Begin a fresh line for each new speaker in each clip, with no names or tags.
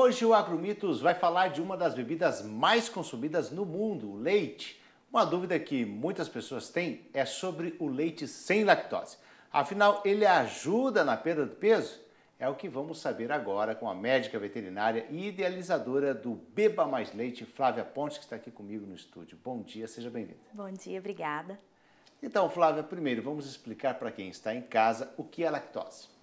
Hoje o Agromitos vai falar de uma das bebidas mais consumidas no mundo, o leite. Uma dúvida que muitas pessoas têm é sobre o leite sem lactose. Afinal, ele ajuda na perda do peso? É o que vamos saber agora com a médica veterinária e idealizadora do Beba Mais Leite, Flávia Pontes, que está aqui comigo no estúdio. Bom dia, seja bem-vinda.
Bom dia, obrigada.
Então, Flávia, primeiro vamos explicar para quem está em casa o que é lactose.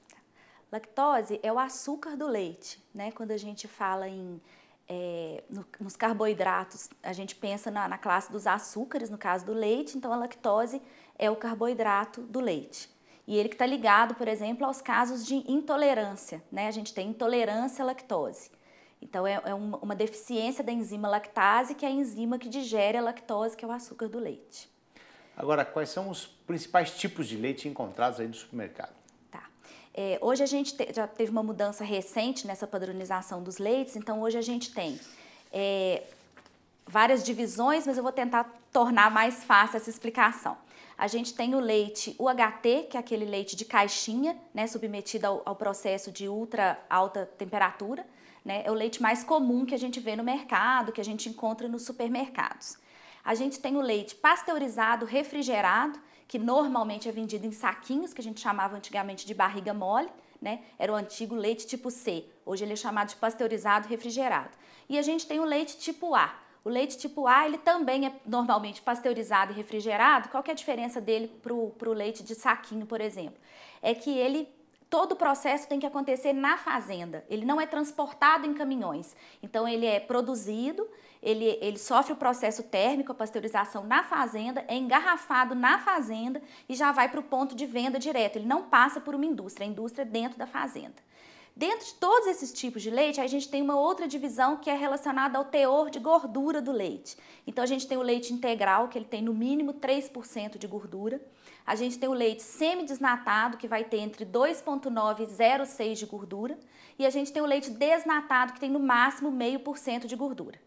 Lactose é o açúcar do leite, né? Quando a gente fala em é, no, nos carboidratos, a gente pensa na, na classe dos açúcares, no caso do leite, então a lactose é o carboidrato do leite. E ele que está ligado, por exemplo, aos casos de intolerância, né? A gente tem intolerância à lactose. Então, é, é uma, uma deficiência da enzima lactase, que é a enzima que digere a lactose, que é o açúcar do leite.
Agora, quais são os principais tipos de leite encontrados aí no supermercado?
É, hoje a gente te, já teve uma mudança recente nessa padronização dos leites, então hoje a gente tem é, várias divisões, mas eu vou tentar tornar mais fácil essa explicação. A gente tem o leite UHT, que é aquele leite de caixinha, né, submetido ao, ao processo de ultra alta temperatura. Né, é o leite mais comum que a gente vê no mercado, que a gente encontra nos supermercados. A gente tem o leite pasteurizado, refrigerado, que normalmente é vendido em saquinhos, que a gente chamava antigamente de barriga mole, né? Era o antigo leite tipo C. Hoje ele é chamado de pasteurizado refrigerado. E a gente tem o leite tipo A. O leite tipo A, ele também é normalmente pasteurizado e refrigerado. Qual que é a diferença dele para o leite de saquinho, por exemplo? É que ele todo o processo tem que acontecer na fazenda. Ele não é transportado em caminhões. Então ele é produzido, ele, ele sofre o processo térmico, a pasteurização na fazenda, é engarrafado na fazenda e já vai para o ponto de venda direto. Ele não passa por uma indústria, a indústria é dentro da fazenda. Dentro de todos esses tipos de leite, a gente tem uma outra divisão que é relacionada ao teor de gordura do leite. Então a gente tem o leite integral, que ele tem no mínimo 3% de gordura. A gente tem o leite semidesnatado, que vai ter entre 2,9 e 0,6 de gordura. E a gente tem o leite desnatado, que tem no máximo 0,5% de gordura.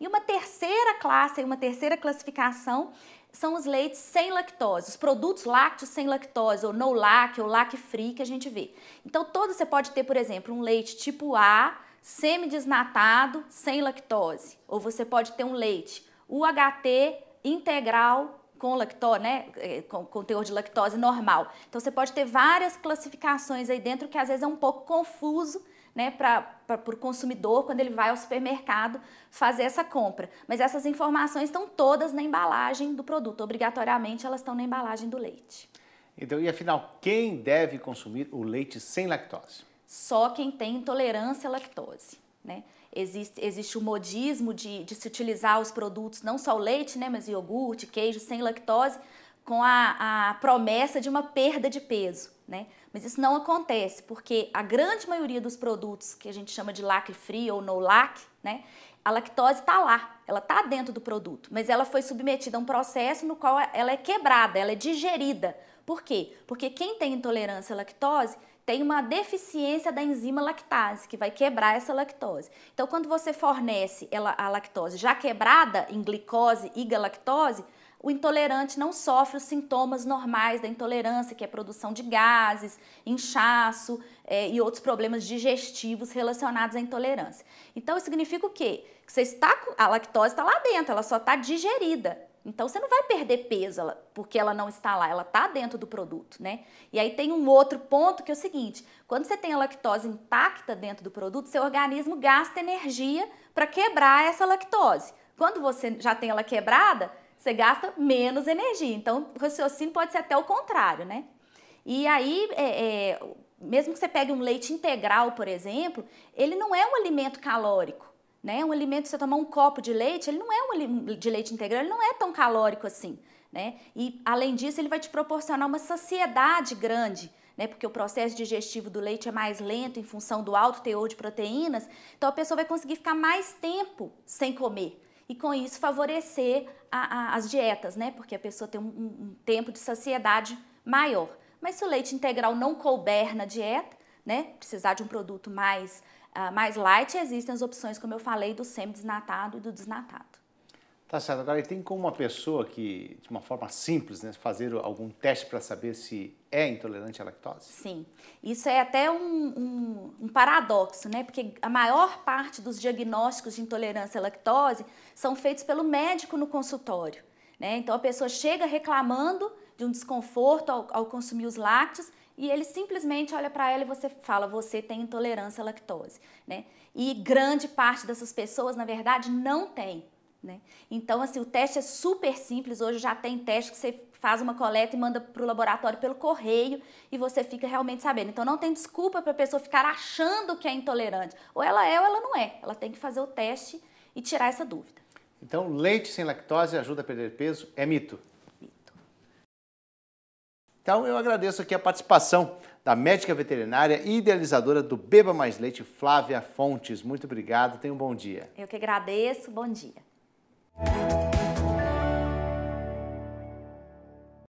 E uma terceira classe, uma terceira classificação são os leites sem lactose, os produtos lácteos sem lactose, ou no lac, ou lac free que a gente vê. Então, todo você pode ter, por exemplo, um leite tipo A, semidesnatado, sem lactose, ou você pode ter um leite UHT integral com lactose, né, é, com conteúdo de lactose normal. Então você pode ter várias classificações aí dentro que às vezes é um pouco confuso, né, para o consumidor quando ele vai ao supermercado fazer essa compra. Mas essas informações estão todas na embalagem do produto, obrigatoriamente elas estão na embalagem do leite.
Então, e afinal, quem deve consumir o leite sem lactose?
Só quem tem intolerância à lactose, né? Existe, existe o modismo de, de se utilizar os produtos, não só o leite, né, mas iogurte, queijo sem lactose, com a, a promessa de uma perda de peso. Né? Mas isso não acontece, porque a grande maioria dos produtos que a gente chama de lac free ou no lac, né, a lactose está lá, ela está dentro do produto, mas ela foi submetida a um processo no qual ela é quebrada, ela é digerida. Por quê? Porque quem tem intolerância à lactose tem uma deficiência da enzima lactase, que vai quebrar essa lactose. Então, quando você fornece ela, a lactose já quebrada em glicose e galactose, o intolerante não sofre os sintomas normais da intolerância, que é produção de gases, inchaço é, e outros problemas digestivos relacionados à intolerância. Então, significa o quê? Que você está, a lactose está lá dentro, ela só está digerida. Então você não vai perder peso ela, porque ela não está lá, ela está dentro do produto, né? E aí tem um outro ponto que é o seguinte: quando você tem a lactose intacta dentro do produto, seu organismo gasta energia para quebrar essa lactose. Quando você já tem ela quebrada, você gasta menos energia. Então o raciocínio pode ser até o contrário, né? E aí, é, é, mesmo que você pegue um leite integral, por exemplo, ele não é um alimento calórico. Né? Um alimento, você tomar um copo de leite, ele não é um de leite integral, ele não é tão calórico assim. Né? E além disso, ele vai te proporcionar uma saciedade grande, né? Porque o processo digestivo do leite é mais lento em função do alto teor de proteínas, então a pessoa vai conseguir ficar mais tempo sem comer. E com isso favorecer a, a, as dietas, né? Porque a pessoa tem um, um tempo de saciedade maior. Mas se o leite integral não couber na dieta, né? Precisar de um produto mais ah, mais light, existem as opções, como eu falei, do semi-desnatado e do desnatado.
Tá certo. Agora, tem como uma pessoa que, de uma forma simples, né, fazer algum teste para saber se é intolerante à lactose? Sim.
Isso é até um, um, um, paradoxo, né? Porque a maior parte dos diagnósticos de intolerância à lactose são feitos pelo médico no consultório. Né? Então, a pessoa chega reclamando de um desconforto ao, ao consumir os lácteos e ele simplesmente olha para ela e você fala, você tem intolerância à lactose, né? E grande parte dessas pessoas, na verdade, não tem, né? Então, assim, o teste é super simples, hoje já tem teste que você faz uma coleta e manda para o laboratório pelo correio e você fica realmente sabendo. Então, não tem desculpa para a pessoa ficar achando que é intolerante. Ou ela é ou ela não é. Ela tem que fazer o teste e tirar essa dúvida.
Então, leite sem lactose ajuda a perder peso? É mito. Então eu agradeço aqui a participação da médica veterinária e idealizadora do Beba Mais Leite, Flávia Fontes. Muito obrigado, tenha um bom dia.
Eu que agradeço, bom dia.